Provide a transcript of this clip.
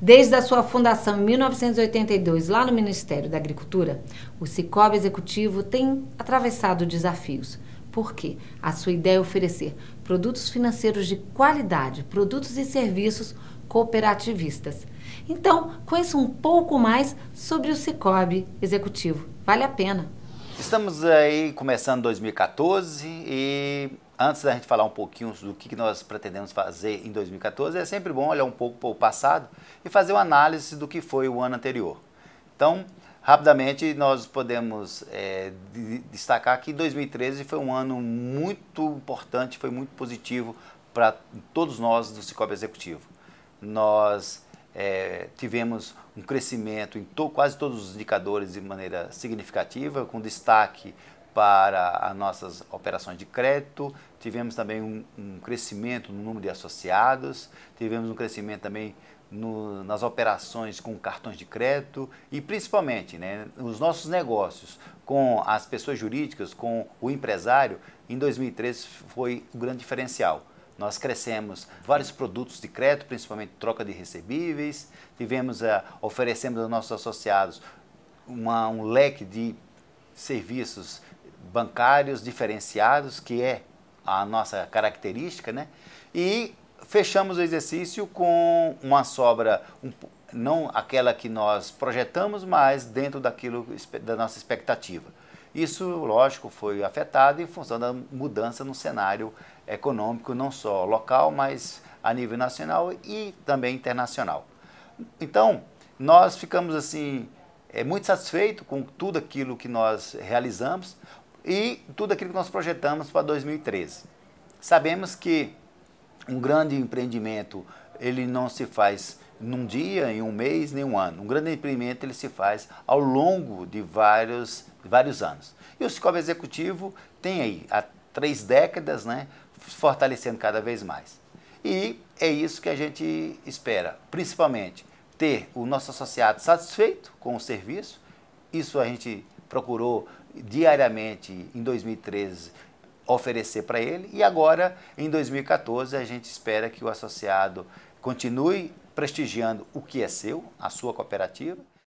Desde a sua fundação em 1982, lá no Ministério da Agricultura, o Sicob Executivo tem atravessado desafios. Por quê? a sua ideia é oferecer produtos financeiros de qualidade, produtos e serviços cooperativistas. Então, conheça um pouco mais sobre o Sicob Executivo. Vale a pena. Estamos aí começando 2014 e antes da gente falar um pouquinho do que nós pretendemos fazer em 2014, é sempre bom olhar um pouco para o passado e fazer uma análise do que foi o ano anterior. Então, rapidamente, nós podemos é, destacar que 2013 foi um ano muito importante, foi muito positivo para todos nós do Cicobi Executivo. Nós é, tivemos um crescimento em to, quase todos os indicadores de maneira significativa, com destaque para as nossas operações de crédito, tivemos também um, um crescimento no número de associados, tivemos um crescimento também no, nas operações com cartões de crédito e principalmente né, os nossos negócios com as pessoas jurídicas, com o empresário, em 2013 foi o grande diferencial. Nós crescemos vários produtos de crédito, principalmente troca de recebíveis, tivemos a, eh, oferecemos aos nossos associados uma, um leque de serviços bancários diferenciados, que é a nossa característica, né? E fechamos o exercício com uma sobra, um, não aquela que nós projetamos, mas dentro daquilo da nossa expectativa. Isso, lógico, foi afetado em função da mudança no cenário econômico, não só local, mas a nível nacional e também internacional. Então, nós ficamos assim é muito satisfeito com tudo aquilo que nós realizamos, e tudo aquilo que nós projetamos para 2013. Sabemos que um grande empreendimento ele não se faz num dia, em um mês, nem um ano. Um grande empreendimento ele se faz ao longo de vários, vários anos. E o Cicobi Executivo tem aí há três décadas, né, fortalecendo cada vez mais. E é isso que a gente espera, principalmente ter o nosso associado satisfeito com o serviço. Isso a gente procurou diariamente em 2013 oferecer para ele e agora em 2014 a gente espera que o associado continue prestigiando o que é seu, a sua cooperativa.